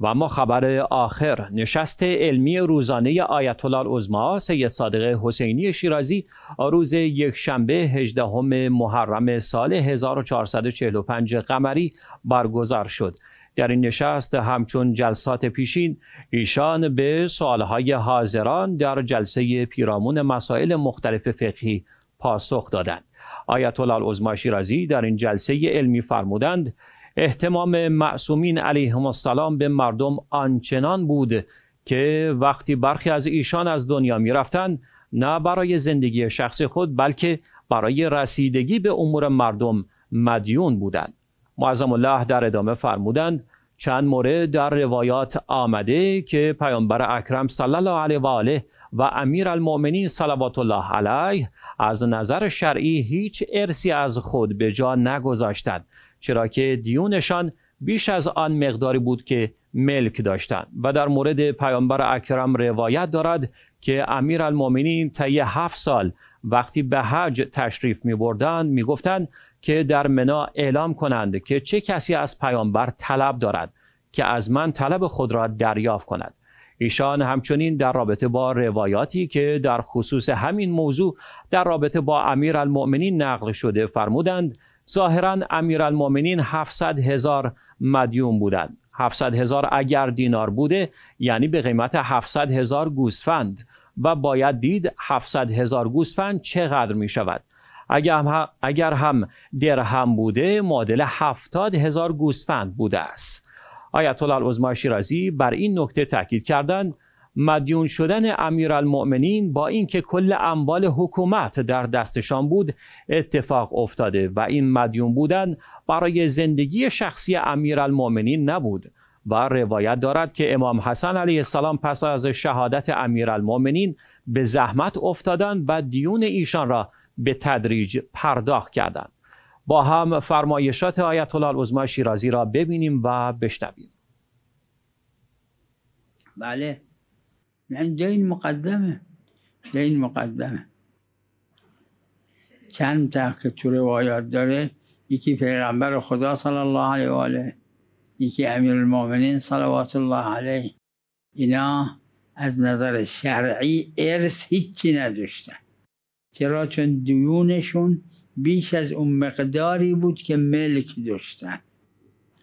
و ما خبر آخر نشست علمی روزانه آیت الله عظما سید صادق حسینی شیرازی روز یکشنبه 18 محرم سال 1445 قمری برگزار شد در این نشست همچون جلسات پیشین ایشان به سوالهای حاضران در جلسه پیرامون مسائل مختلف فقهی پاسخ دادند آیت الله العظما شیرازی در این جلسه علمی فرمودند احتمام معصومین علیهم السلام به مردم آنچنان بود که وقتی برخی از ایشان از دنیا رفتن نه برای زندگی شخص خود بلکه برای رسیدگی به امور مردم مدیون بودند معظم الله در ادامه فرمودند چند مورد در روایات آمده که پیامبر اکرم صلی الله علیه و آله و امیر المؤمنین صلوات الله علیه از نظر شرعی هیچ ارسی از خود به جا نگذاشتند چرا که دیونشان بیش از آن مقداری بود که ملک داشتند و در مورد پیامبر اکرم روایت دارد که امیر المؤمنین طی هفت سال وقتی به حج تشریف می بردن می گفتن که در منا اعلام کنند که چه کسی از پیامبر طلب دارد که از من طلب خود را دریافت کند ایشان همچنین در رابطه با روایاتی که در خصوص همین موضوع در رابطه با امیرالمؤمنین نقل شده فرمودند ظاهرا امیرالمؤمنین 700 هزار مدیون بودند 700 هزار اگر دینار بوده یعنی به قیمت 700 هزار گوسفند و باید دید 700 هزار گوسفند چقدر می شود اگر هم درهم بوده معادل هفتاد هزار گوسفند بوده است آیت الله العظما شیرازی بر این نکته تاکید کردند مدیون شدن امیرالمؤمنین با اینکه کل اموال حکومت در دستشان بود اتفاق افتاده و این مدیون بودن برای زندگی شخصی امیرالمؤمنین نبود و روایت دارد که امام حسن علیه السلام پس از شهادت امیرالمؤمنین به زحمت افتادند و دیون ایشان را به تدریج پرداخت کردند با هم فرمایشات آیت الله العظما شیرازی را ببینیم و بشنویم بله من دین مقدمه دین مقدمه چند تا که تو روایات داره یکی پیغمبر خدا صلی الله علیه و آله یکی امیر المؤمنین صلوات الله علیه اینا از نظر شرعی ارث هیچی نداشتن چرا چون دیونشون بیش از اون مقداری بود که ملک داشتن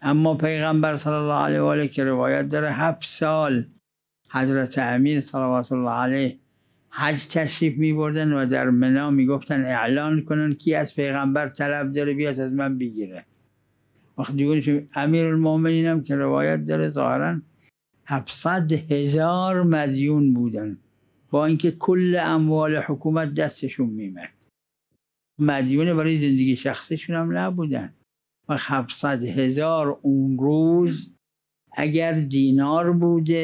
اما پیغمبر صلی الله علیه و آله که روایت داره هفت سال حضرت امین صلوات الله علیه حج تشریف می بردن و در منا می گفتن اعلان کنن کی از پیغمبر طلب داره بیاد از من بگیره وقتی دیگه امیر المومنین هم که روایت داره ظاهرا 700 هزار مدیون بودن با اینکه کل اموال حکومت دستشون میمد مدیون برای زندگی شخصیشون هم نبودن و 700 هزار اون روز اگر دینار بوده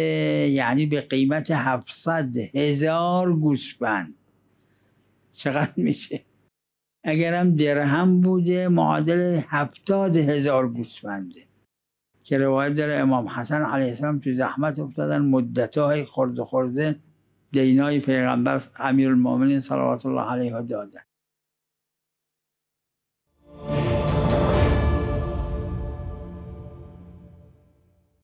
یعنی به قیمت 700 هزار گوسفند چقدر میشه هم درهم بوده معادل هفتاد هزار گوسفنده که روایت داره امام حسن علیه السلام تو زحمت افتادن مدتهای خورده خورده دینای پیغمبر امیر المومنین صلوات الله علیه و دادن